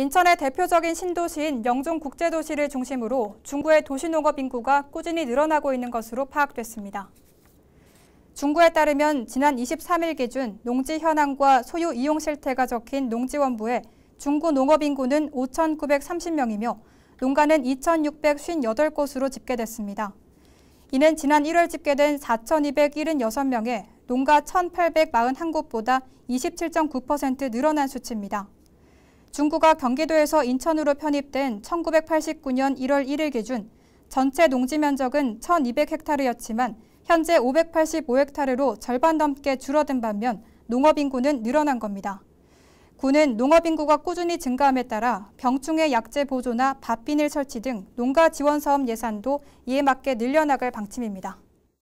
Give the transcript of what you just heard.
인천의 대표적인 신도시인 영종국제도시를 중심으로 중구의 도시농업 인구가 꾸준히 늘어나고 있는 것으로 파악됐습니다. 중구에 따르면 지난 23일 기준 농지 현황과 소유 이용 실태가 적힌 농지원부에 중구 농업 인구는 5,930명이며 농가는 2,658곳으로 집계됐습니다. 이는 지난 1월 집계된 4,276명의 농가 1,841곳보다 27.9% 늘어난 수치입니다. 중구가 경기도에서 인천으로 편입된 1989년 1월 1일 기준 전체 농지 면적은 1,200헥타르였지만 현재 585헥타르로 절반 넘게 줄어든 반면 농업 인구는 늘어난 겁니다. 군은 농업 인구가 꾸준히 증가함에 따라 병충해 약제 보조나 밥비닐 설치 등 농가 지원 사업 예산도 이에 맞게 늘려나갈 방침입니다.